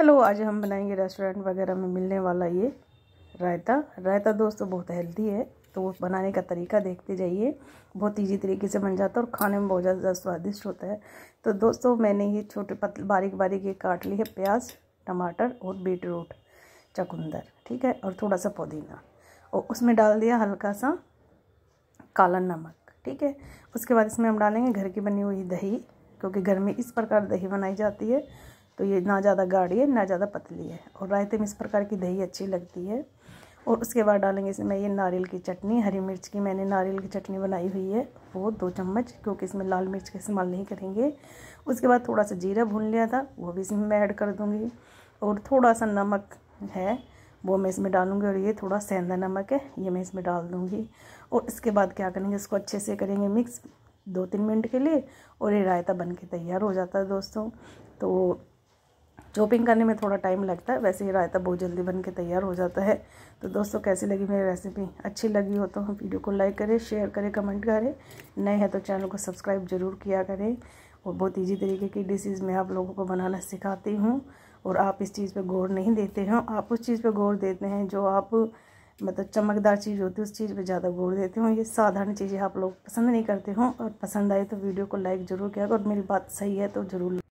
hello आज हम बनाएंगे रेस्टोरेंट वगैरह में मिलने वाला ये रायता रायता दोस्तों बहुत हेल्दी है तो वो बनाने का तरीका देखते जाइए बहुत ईजी तरीके से बन जाता है और खाने में बहुत ज़्यादा स्वादिष्ट होता है तो दोस्तों मैंने ये छोटे पत बारीक बारीक ये काट ली है प्याज टमाटर और बीट रूट चकुंदर ठीक है और थोड़ा सा पुदीना और उसमें डाल दिया हल्का सा काला नमक ठीक है उसके बाद इसमें हम डालेंगे घर की बनी हुई दही क्योंकि घर में इस प्रकार दही बनाई जाती है तो ये ना ज़्यादा गाढ़ी है ना ज़्यादा पतली है और रायते में इस प्रकार की दही अच्छी लगती है और उसके बाद डालेंगे इसमें ये नारियल की चटनी हरी मिर्च की मैंने नारियल की चटनी बनाई हुई है वो दो चम्मच क्योंकि इसमें लाल मिर्च का इस्तेमाल नहीं करेंगे उसके बाद थोड़ा सा जीरा भून लिया था वो भी इसमें मैं ऐड कर दूँगी और थोड़ा सा नमक है वो मैं इसमें डालूंगी और ये थोड़ा सेंधा नमक है ये मैं इसमें डाल दूँगी और इसके बाद क्या करेंगे इसको अच्छे से करेंगे मिक्स दो तीन मिनट के लिए और ये रायता बन के तैयार हो जाता है दोस्तों तो चॉपिंग करने में थोड़ा टाइम लगता है वैसे ही रायता बहुत जल्दी बन के तैयार हो जाता है तो दोस्तों कैसी लगी मेरी रेसिपी अच्छी लगी हो तो वीडियो को लाइक करें शेयर करें कमेंट करें नए हैं तो चैनल को सब्सक्राइब ज़रूर किया करें और बहुत ईजी तरीके की डिशेज़ मैं आप लोगों को बनाना सिखाती हूँ और आप इस चीज़ पर गौर नहीं देते हो आप उस चीज़ पर गौर देते हैं जो आप मतलब चमकदार चीज़ होती है उस चीज़ पे ज़्यादा गौर देते हूँ ये साधारण चीज़ें आप लोग पसंद नहीं करते हो और पसंद आए तो वीडियो को लाइक ज़रूर किया और मेरी बात सही है तो ज़रूर